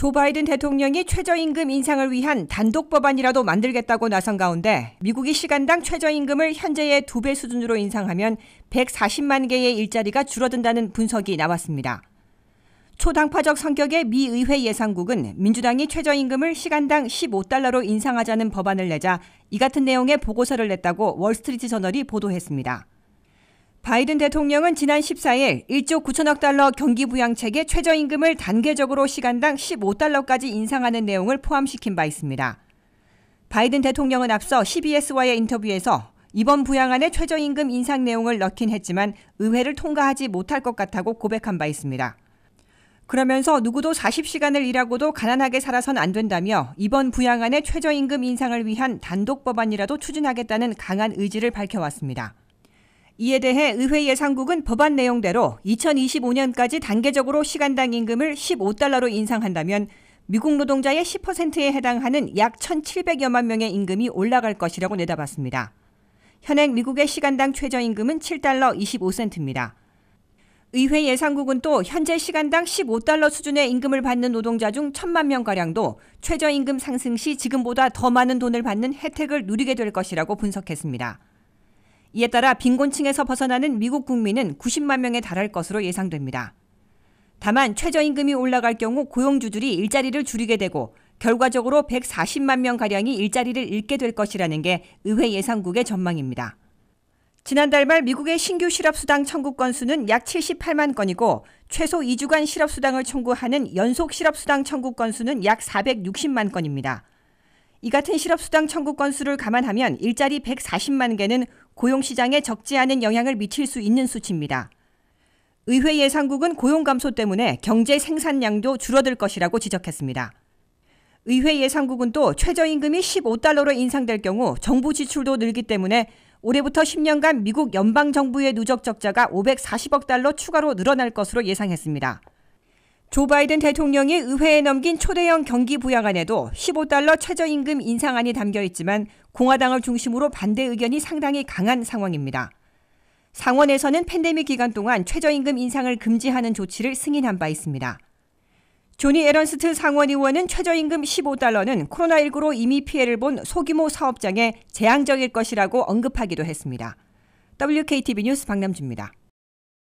조 바이든 대통령이 최저임금 인상을 위한 단독 법안이라도 만들겠다고 나선 가운데 미국이 시간당 최저임금을 현재의 두 배 수준으로 인상하면 140만 개의 일자리가 줄어든다는 분석이 나왔습니다. 초당파적 성격의 미 의회 예산국은 민주당이 최저임금을 시간당 15달러로 인상하자는 법안을 내자 이 같은 내용의 보고서를 냈다고 월스트리트 저널이 보도했습니다. 바이든 대통령은 지난 14일 1조 9천억 달러 경기부양책의 최저임금을 단계적으로 시간당 15달러까지 인상하는 내용을 포함시킨 바 있습니다. 바이든 대통령은 앞서 CBS와의 인터뷰에서 이번 부양안에 최저임금 인상 내용을 넣긴 했지만 의회를 통과하지 못할 것 같다고 고백한 바 있습니다. 그러면서 누구도 40시간을 일하고도 가난하게 살아선 안 된다며 이번 부양안에 최저임금 인상을 위한 단독 법안이라도 추진하겠다는 강한 의지를 밝혀왔습니다. 이에 대해 의회 예산국은 법안 내용대로 2025년까지 단계적으로 시간당 임금을 15달러로 인상한다면 미국 노동자의 10%에 해당하는 약 1,700여만 명의 임금이 올라갈 것이라고 내다봤습니다. 현행 미국의 시간당 최저임금은 7달러 25센트입니다. 의회 예산국은 또 현재 시간당 15달러 수준의 임금을 받는 노동자 중 1천만 명가량도 최저임금 상승 시 지금보다 더 많은 돈을 받는 혜택을 누리게 될 것이라고 분석했습니다. 이에 따라 빈곤층에서 벗어나는 미국 국민은 90만 명에 달할 것으로 예상됩니다. 다만 최저임금이 올라갈 경우 고용주들이 일자리를 줄이게 되고 결과적으로 140만 명가량이 일자리를 잃게 될 것이라는 게 의회 예상국의 전망입니다. 지난달 말 미국의 신규 실업수당 청구 건수는 약 78만 건이고 최소 2주간 실업수당을 청구하는 연속 실업수당 청구 건수는 약 460만 건입니다. 이 같은 실업수당 청구 건수를 감안하면 일자리 140만 개는 고용시장에 적지 않은 영향을 미칠 수 있는 수치입니다. 의회 예상국은 고용 감소 때문에 경제 생산량도 줄어들 것이라고 지적했습니다. 의회 예상국은 또 최저임금이 15달러로 인상될 경우 정부 지출도 늘기 때문에 올해부터 10년간 미국 연방정부의 누적 적자가 540억 달러 추가로 늘어날 것으로 예상했습니다. 조 바이든 대통령이 의회에 넘긴 초대형 경기 부양안에도 15달러 최저임금 인상안이 담겨 있지만 공화당을 중심으로 반대 의견이 상당히 강한 상황입니다. 상원에서는 팬데믹 기간 동안 최저임금 인상을 금지하는 조치를 승인한 바 있습니다. 조니 에런스트 상원 의원은 최저임금 15달러는 코로나19로 이미 피해를 본 소규모 사업장에 재앙적일 것이라고 언급하기도 했습니다. WKTV 뉴스 박남주입니다.